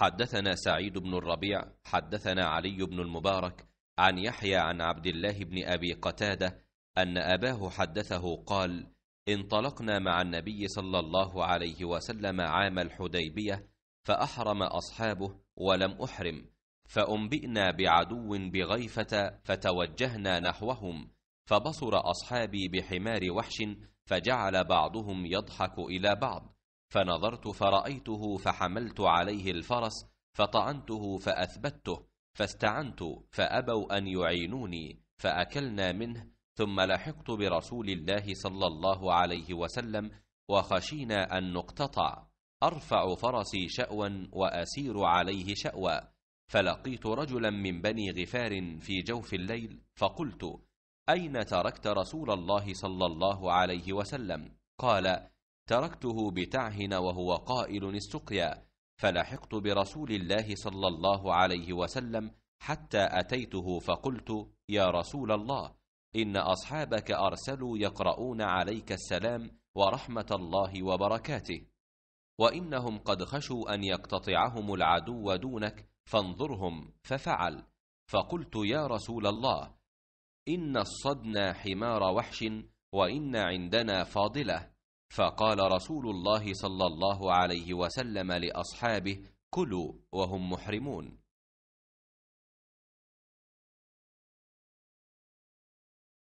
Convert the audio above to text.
حدثنا سعيد بن الربيع حدثنا علي بن المبارك عن يحيى عن عبد الله بن ابي قتاده ان اباه حدثه قال انطلقنا مع النبي صلى الله عليه وسلم عام الحديبيه فاحرم اصحابه ولم احرم فانبئنا بعدو بغيفه فتوجهنا نحوهم فبصر اصحابي بحمار وحش فجعل بعضهم يضحك الى بعض فنظرت فرأيته فحملت عليه الفرس فطعنته فأثبته فاستعنت فأبوا أن يعينوني فأكلنا منه ثم لحقت برسول الله صلى الله عليه وسلم وخشينا أن نقتطع أرفع فرسي شأوا وأسير عليه شأوا فلقيت رجلا من بني غفار في جوف الليل فقلت أين تركت رسول الله صلى الله عليه وسلم؟ قال تركته بتعهن وهو قائل السقيا فلحقت برسول الله صلى الله عليه وسلم حتى أتيته فقلت يا رسول الله إن أصحابك أرسلوا يقرؤون عليك السلام ورحمة الله وبركاته وإنهم قد خشوا أن يقتطعهم العدو دونك فانظرهم ففعل فقلت يا رسول الله إن الصدنا حمار وحش وإن عندنا فاضلة فقال رسول الله صلى الله عليه وسلم لأصحابه كلوا وهم محرمون